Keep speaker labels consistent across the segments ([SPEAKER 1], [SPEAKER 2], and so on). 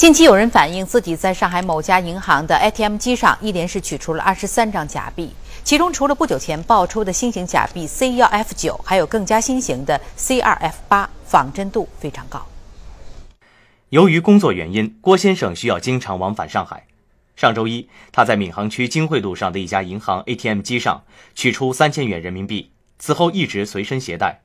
[SPEAKER 1] 近期有人反映，自己在上海某家银行的 ATM 机上一连是取出了二十三张假币，其中除了不久前爆出的新型假币 C 幺 F 九，还有更加新型的 C 二 F 八，仿真度非常高。由于工作原因，郭先生需要经常往返上海。上周一，他在闵行区金汇路上的一家银行 ATM 机上取出三千元人民币，此后一直随身携带。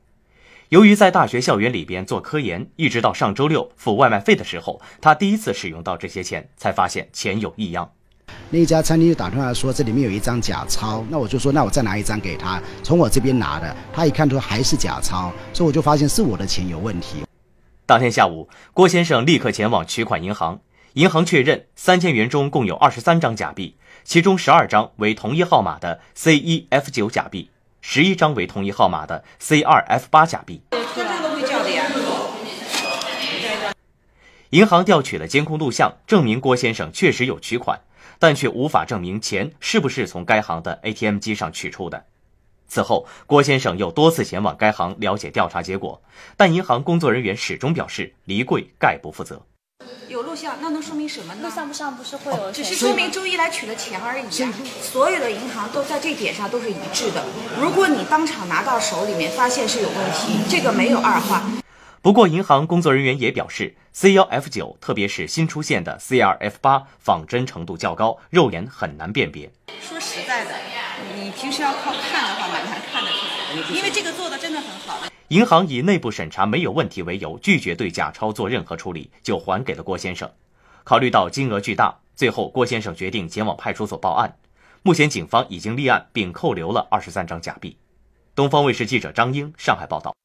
[SPEAKER 1] 由于在大学校园里边做科研，一直到上周六付外卖费的时候，他第一次使用到这些钱，才发现钱有异样。
[SPEAKER 2] 那家餐厅就打电话说这里面有一张假钞，那我就说那我再拿一张给他，从我这边拿的，他一看说还是假钞，所以我就发现是我的钱有问题。
[SPEAKER 1] 当天下午，郭先生立刻前往取款银行，银行确认三千元中共有二十三张假币，其中十二张为同一号码的 C 一 F 九假币。十一张为同一号码的 C 二 F 八假币。银行调取了监控录像，证明郭先生确实有取款，但却无法证明钱是不是从该行的 ATM 机上取出的。此后，郭先生又多次前往该行了解调查结果，但银行工作人员始终表示，离柜概不负责。有
[SPEAKER 2] 录像，那能说明什么呢？录像不上不是会有？只是说明周一来取了钱而已。所有的银行都在这点上都是一致的。如果你当场拿到手里面，发现是有问题，这个没有二话。
[SPEAKER 1] 不过，银行工作人员也表示，C1F9，特别是新出现的 C2F8，仿真程度较高，肉眼很难辨别。
[SPEAKER 2] 说实在的，你平时要靠看的话蛮难看得出？因为这个做的真的很好。
[SPEAKER 1] 银行以内部审查没有问题为由，拒绝对假钞做任何处理，就还给了郭先生。考虑到金额巨大，最后郭先生决定前往派出所报案。目前警方已经立案并扣留了二十三张假币。东方卫视记者张英，上海报道。